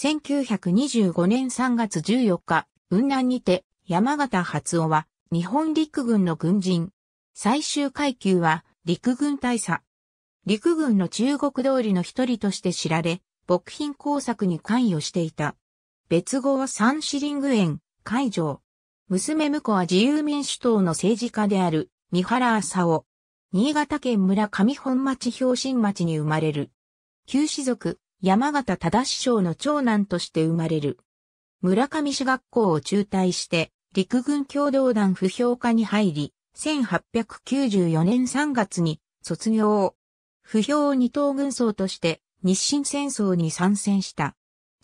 1925年3月14日、雲南にて山形初尾は日本陸軍の軍人。最終階級は陸軍大佐。陸軍の中国通りの一人として知られ、牧品工作に関与していた。別号は三シリング園、海上。娘婿は自由民主党の政治家である、三原浅尾。新潟県村上本町標新町に生まれる。旧士族、山形忠師匠の長男として生まれる。村上市学校を中退して、陸軍共同団不評課に入り、1894年3月に卒業。不評二等軍曹として日清戦争に参戦した。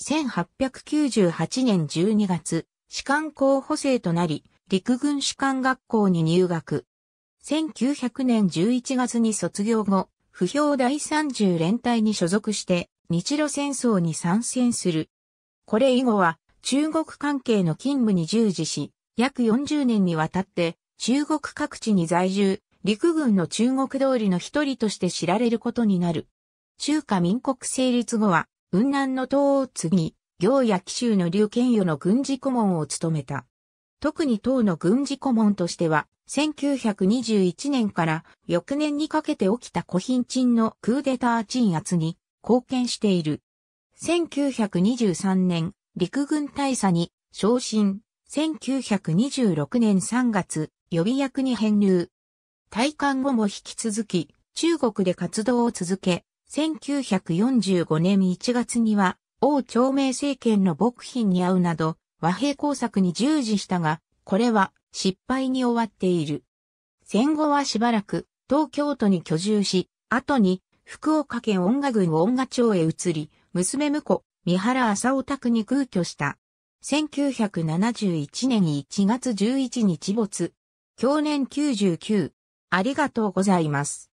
1898年12月、士官候補生となり、陸軍士官学校に入学。1900年11月に卒業後、不評第30連隊に所属して、日露戦争に参戦する。これ以後は中国関係の勤務に従事し、約40年にわたって中国各地に在住、陸軍の中国通りの一人として知られることになる。中華民国成立後は、雲南の東を継ぎ、行や紀州の劉建与の軍事顧問を務めた。特に党の軍事顧問としては、1921年から翌年にかけて起きた古品鎮のクーデター鎮圧に貢献している。1923年、陸軍大佐に昇進。1926年3月、予備役に編入。退官後も引き続き、中国で活動を続け、1945年1月には、王朝明政権の牧品に会うなど、和平工作に従事したが、これは失敗に終わっている。戦後はしばらく東京都に居住し、後に福岡県恩賀郡恩賀町へ移り、娘婿、三原浅尾宅に空居した。1971年1月11日没。去年99。ありがとうございます。